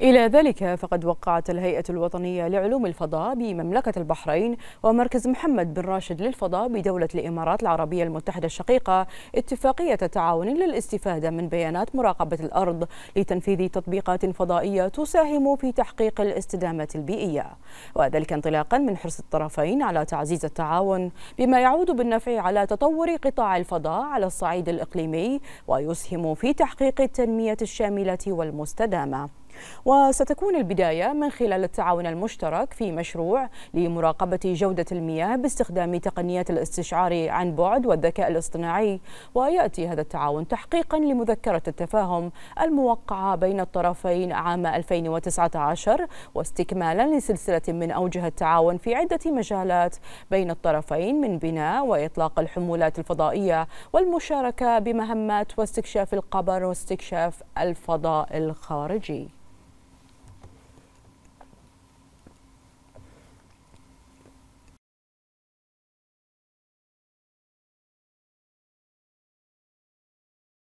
إلى ذلك فقد وقعت الهيئة الوطنية لعلوم الفضاء بمملكة البحرين ومركز محمد بن راشد للفضاء بدولة الإمارات العربية المتحدة الشقيقة اتفاقية تعاون للاستفادة من بيانات مراقبة الأرض لتنفيذ تطبيقات فضائية تساهم في تحقيق الاستدامة البيئية وذلك انطلاقا من حرص الطرفين على تعزيز التعاون بما يعود بالنفع على تطور قطاع الفضاء على الصعيد الإقليمي ويسهم في تحقيق التنمية الشاملة والمستدامة وستكون البداية من خلال التعاون المشترك في مشروع لمراقبة جودة المياه باستخدام تقنيات الاستشعار عن بعد والذكاء الاصطناعي ويأتي هذا التعاون تحقيقا لمذكرة التفاهم الموقعة بين الطرفين عام 2019 واستكمالا لسلسلة من أوجه التعاون في عدة مجالات بين الطرفين من بناء وإطلاق الحمولات الفضائية والمشاركة بمهمات واستكشاف القبر واستكشاف الفضاء الخارجي